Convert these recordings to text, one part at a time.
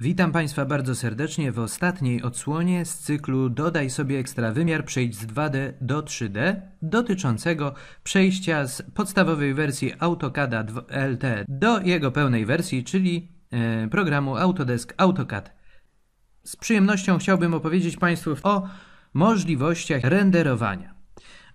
Witam Państwa bardzo serdecznie w ostatniej odsłonie z cyklu Dodaj sobie ekstra wymiar, przejdź z 2D do 3D, dotyczącego przejścia z podstawowej wersji AutoCADa LT do jego pełnej wersji, czyli e, programu Autodesk AutoCAD. Z przyjemnością chciałbym opowiedzieć Państwu o możliwościach renderowania.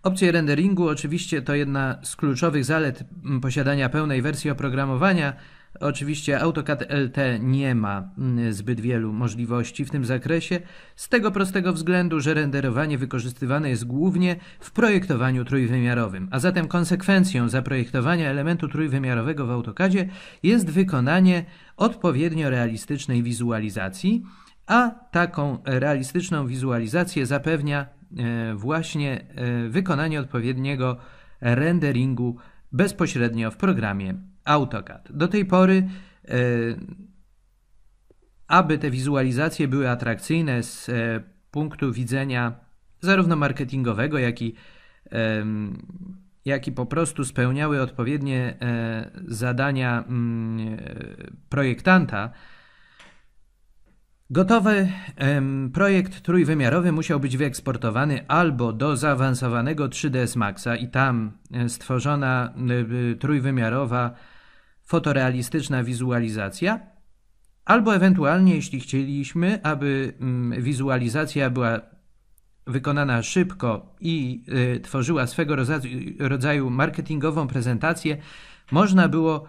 Opcje renderingu oczywiście to jedna z kluczowych zalet posiadania pełnej wersji oprogramowania, Oczywiście AutoCAD LT nie ma mm, zbyt wielu możliwości w tym zakresie, z tego prostego względu, że renderowanie wykorzystywane jest głównie w projektowaniu trójwymiarowym, a zatem konsekwencją zaprojektowania elementu trójwymiarowego w AutoCADzie jest wykonanie odpowiednio realistycznej wizualizacji, a taką realistyczną wizualizację zapewnia e, właśnie e, wykonanie odpowiedniego renderingu bezpośrednio w programie AutoCAD. Do tej pory, e, aby te wizualizacje były atrakcyjne z e, punktu widzenia zarówno marketingowego, jak i, jak i po prostu spełniały odpowiednie e, zadania mm, projektanta, Gotowy em, projekt trójwymiarowy musiał być wyeksportowany albo do zaawansowanego 3ds Maxa i tam e, stworzona y, trójwymiarowa fotorealistyczna wizualizacja, albo ewentualnie, jeśli chcieliśmy, aby y, wizualizacja była wykonana szybko i y, tworzyła swego rodzaju, rodzaju marketingową prezentację, można było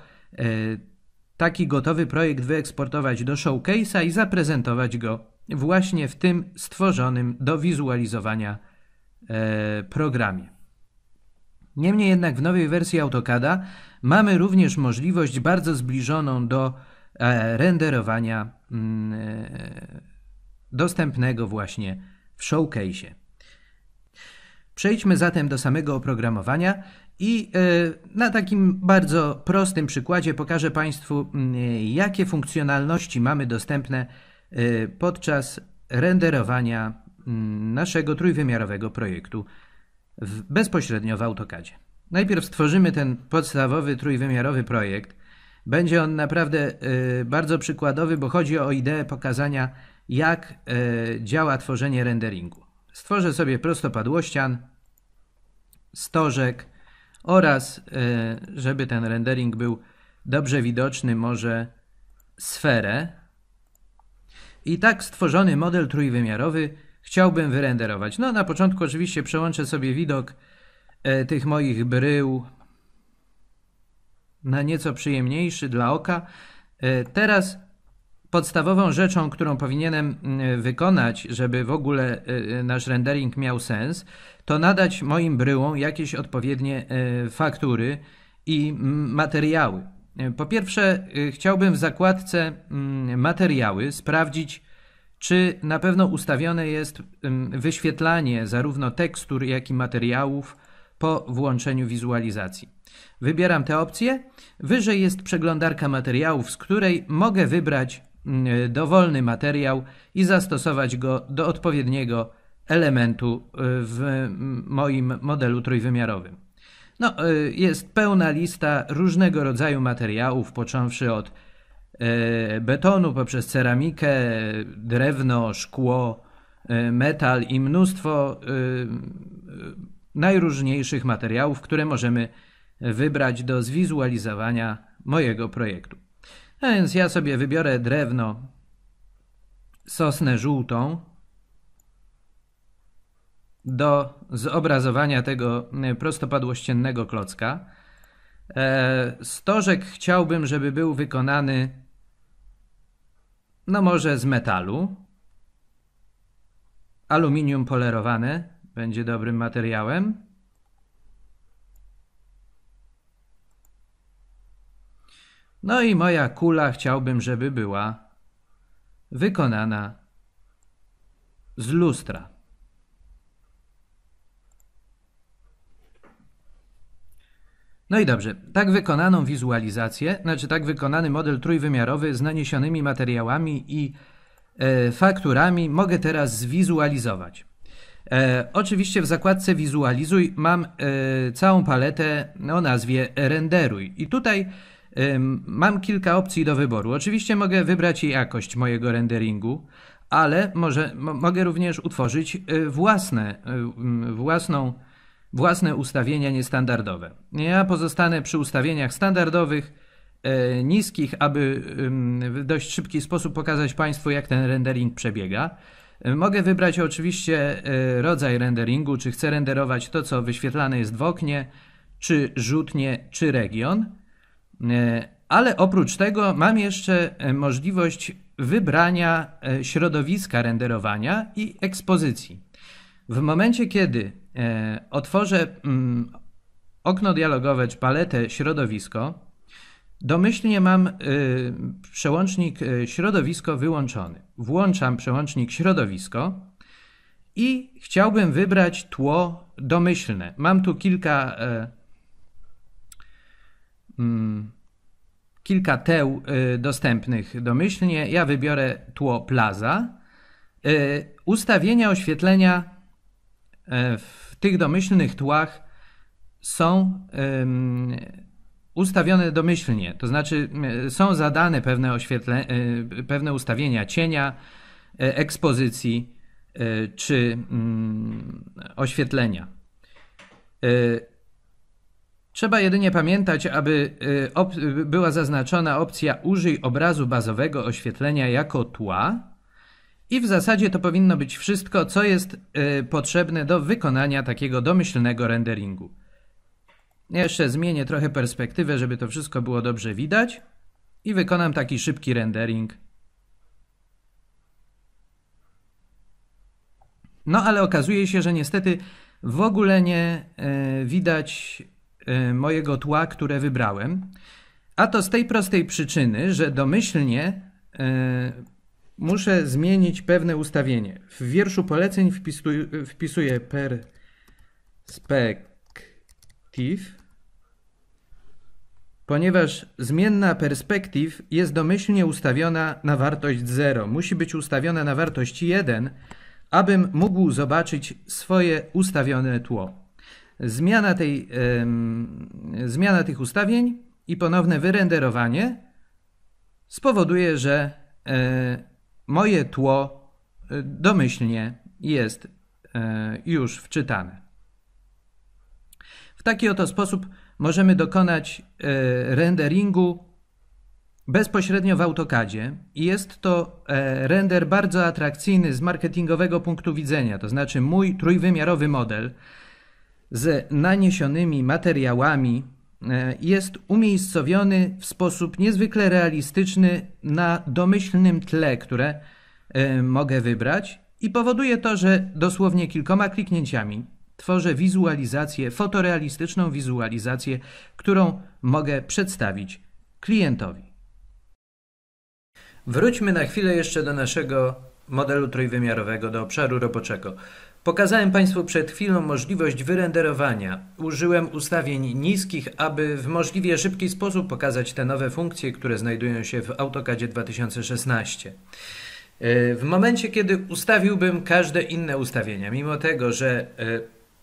taki gotowy projekt wyeksportować do showcase'a i zaprezentować go właśnie w tym stworzonym do wizualizowania e, programie. Niemniej jednak w nowej wersji AutoCADa mamy również możliwość bardzo zbliżoną do e, renderowania mm, e, dostępnego właśnie w showcase'ie. Przejdźmy zatem do samego oprogramowania. I e, na takim bardzo prostym przykładzie pokażę Państwu, mm, jakie funkcjonalności mamy dostępne e, podczas renderowania mm, naszego trójwymiarowego projektu w, bezpośrednio w AutoCADzie. Najpierw stworzymy ten podstawowy trójwymiarowy projekt. Będzie on naprawdę e, bardzo przykładowy, bo chodzi o ideę pokazania, jak działa tworzenie renderingu. Stworzę sobie prostopadłościan, stożek, oraz e, żeby ten rendering był dobrze widoczny, może sferę. I tak stworzony model trójwymiarowy chciałbym wyrenderować. No na początku oczywiście przełączę sobie widok e, tych moich brył na nieco przyjemniejszy dla oka. E, teraz podstawową rzeczą, którą powinienem mm, wykonać, żeby w ogóle y, y, nasz rendering miał sens, to nadać moim bryłom jakieś odpowiednie y, faktury i materiały. Po pierwsze, chciałbym w zakładce mm, materiały sprawdzić, czy na pewno ustawione jest mm, wyświetlanie zarówno tekstur, jak i materiałów po włączeniu wizualizacji. Wybieram tę opcję. Wyżej jest przeglądarka materiałów, z której mogę wybrać E, dowolny materiał i zastosować go do odpowiedniego elementu e, w moim modelu trójwymiarowym. No, e, jest pełna lista różnego rodzaju materiałów, począwszy od betonu poprzez ceramikę, drewno, szkło, metal i mnóstwo najróżniejszych materiałów, które możemy wybrać do zwizualizowania mojego projektu. A więc ja sobie wybiorę drewno, sosnę żółtą do zobrazowania tego e, prostopadłościennego klocka. E, stożek chciałbym, żeby był wykonany no może z metalu. Aluminium polerowane będzie dobrym materiałem. No i moja kula chciałbym, żeby była wykonana z lustra. No i dobrze, tak wykonaną wizualizację, znaczy tak wykonany model trójwymiarowy z naniesionymi materiałami i e, fakturami mogę teraz zwizualizować. E, oczywiście w zakładce wizualizuj mam e, całą paletę o nazwie renderuj i tutaj Mam kilka opcji do wyboru. Oczywiście mogę wybrać jakość mojego renderingu, ale może, mogę również utworzyć y, własne, y, własną, własne ustawienia niestandardowe. Ja pozostanę przy ustawieniach standardowych, y, niskich, aby w dość szybki sposób pokazać Państwu, jak ten rendering przebiega. Mogę wybrać oczywiście rodzaj renderingu, czy chcę renderować to, co wyświetlane jest w oknie, czy rzutnie, czy region. E, ale oprócz tego mam jeszcze e, możliwość wybrania e, środowiska renderowania i ekspozycji. W momencie, kiedy otworzę mm, okno dialogowe czy paletę środowisko, domyślnie mam przełącznik środowisko wyłączony. Włączam przełącznik środowisko i chciałbym wybrać tło domyślne. Mam tu kilka Mm. kilka teł y, dostępnych domyślnie. Ja wybiorę tło plaza. Y, ustawienia oświetlenia y, w tych domyślnych tłach są ustawione domyślnie, to znaczy są zadane pewne, oświetle, pewne ustawienia cienia, ekspozycji czy mm, oświetlenia. Trzeba jedynie pamiętać, aby y, była zaznaczona opcja użyj obrazu bazowego oświetlenia jako tła i w zasadzie to powinno być wszystko, co jest y, potrzebne do wykonania takiego domyślnego renderingu. Ja jeszcze zmienię trochę perspektywę, żeby to wszystko było dobrze widać i wykonam taki szybki rendering. No ale okazuje się, że niestety w ogóle nie y, widać Y, mojego tła, które wybrałem. A to z tej prostej przyczyny, że domyślnie y, muszę zmienić pewne ustawienie. W wierszu poleceń wpisuję, wpisuję perspektyw, ponieważ zmienna perspektyw jest domyślnie ustawiona na wartość 0. Musi być ustawiona na wartość 1, abym mógł zobaczyć swoje ustawione tło zmiana, tej, zmiana tych ustawień i ponowne wyrenderowanie spowoduje, że e, moje tło e, domyślnie jest e, już wczytane. W taki oto sposób możemy dokonać renderingu bezpośrednio w AutoCADzie i jest to render bardzo atrakcyjny z marketingowego punktu widzenia, to znaczy mój trójwymiarowy model z naniesionymi materiałami e, jest umiejscowiony w sposób niezwykle realistyczny na domyślnym tle, które e, mogę wybrać i powoduje to, że dosłownie kilkoma kliknięciami tworzę wizualizację, fotorealistyczną wizualizację, którą mogę przedstawić klientowi. Wróćmy na chwilę jeszcze do naszego modelu trójwymiarowego, do obszaru roboczego. Pokazałem Państwu przed chwilą możliwość wyrenderowania. Użyłem ustawień niskich, aby w możliwie szybki sposób pokazać te nowe funkcje, które znajdują się w AutoCADzie 2016. E, w momencie, kiedy ustawiłbym każde inne ustawienia, mimo tego, że e,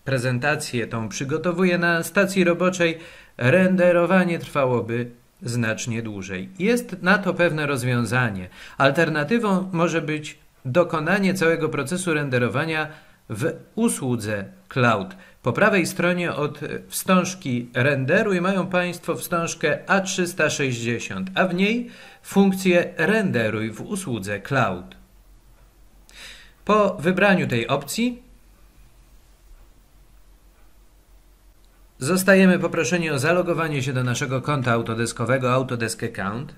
prezentację tą przygotowuję na stacji roboczej, renderowanie trwałoby znacznie dłużej. Jest na to pewne rozwiązanie. Alternatywą może być dokonanie całego procesu renderowania w usłudze cloud. Po prawej stronie od wstążki renderuj mają Państwo wstążkę A360, a w niej funkcję renderuj w usłudze cloud. Po wybraniu tej opcji zostajemy poproszeni o zalogowanie się do naszego konta autodeskowego Autodesk Account.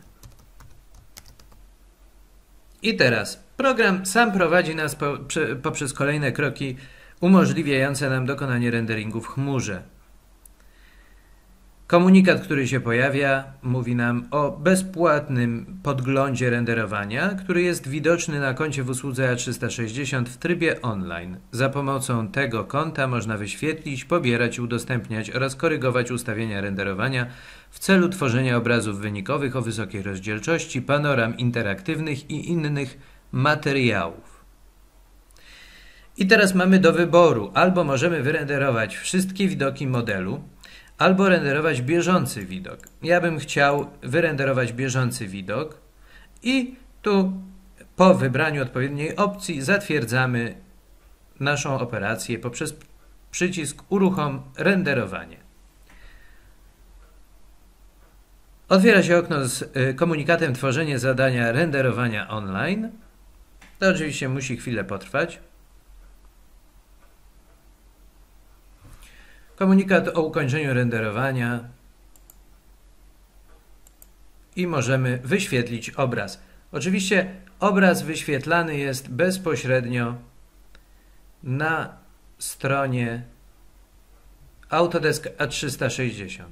I teraz Program sam prowadzi nas po, poprzez kolejne kroki umożliwiające nam dokonanie renderingu w chmurze. Komunikat, który się pojawia, mówi nam o bezpłatnym podglądzie renderowania, który jest widoczny na koncie w usłudze A360 w trybie online. Za pomocą tego konta można wyświetlić, pobierać, udostępniać oraz korygować ustawienia renderowania w celu tworzenia obrazów wynikowych o wysokiej rozdzielczości, panoram interaktywnych i innych materiałów. I teraz mamy do wyboru, albo możemy wyrenderować wszystkie widoki modelu, albo renderować bieżący widok. Ja bym chciał wyrenderować bieżący widok i tu po wybraniu odpowiedniej opcji zatwierdzamy naszą operację poprzez przycisk uruchom renderowanie. Otwiera się okno z y, komunikatem tworzenie zadania renderowania online. To oczywiście musi chwilę potrwać. Komunikat o ukończeniu renderowania i możemy wyświetlić obraz. Oczywiście obraz wyświetlany jest bezpośrednio na stronie Autodesk A360.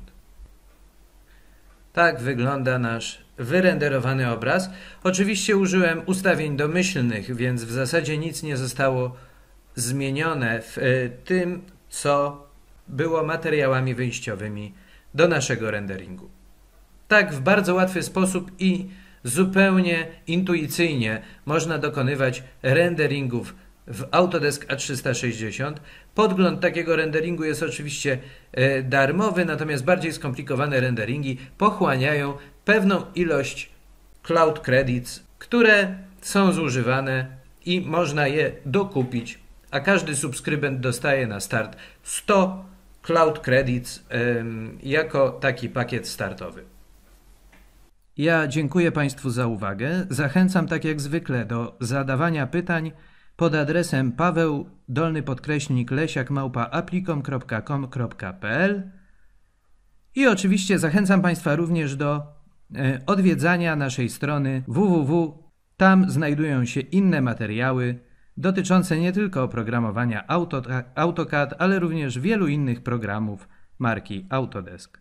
Tak wygląda nasz wyrenderowany obraz. Oczywiście użyłem ustawień domyślnych, więc w zasadzie nic nie zostało zmienione w e, tym, co było materiałami wyjściowymi do naszego renderingu. Tak w bardzo łatwy sposób i zupełnie intuicyjnie można dokonywać renderingów w Autodesk A360. Podgląd takiego renderingu jest oczywiście e, darmowy, natomiast bardziej skomplikowane renderingi pochłaniają pewną ilość cloud credits, które są zużywane i można je dokupić, a każdy subskrybent dostaje na start 100 cloud credits jako taki pakiet startowy. Ja dziękuję Państwu za uwagę. Zachęcam tak jak zwykle do zadawania pytań pod adresem paweł dolny podkreśnik lesiak małpa aplikom.com.pl i oczywiście zachęcam Państwa również do e, odwiedzania naszej strony www. Tam znajdują się inne materiały dotyczące nie tylko oprogramowania AutoCAD, ale również wielu innych programów marki Autodesk.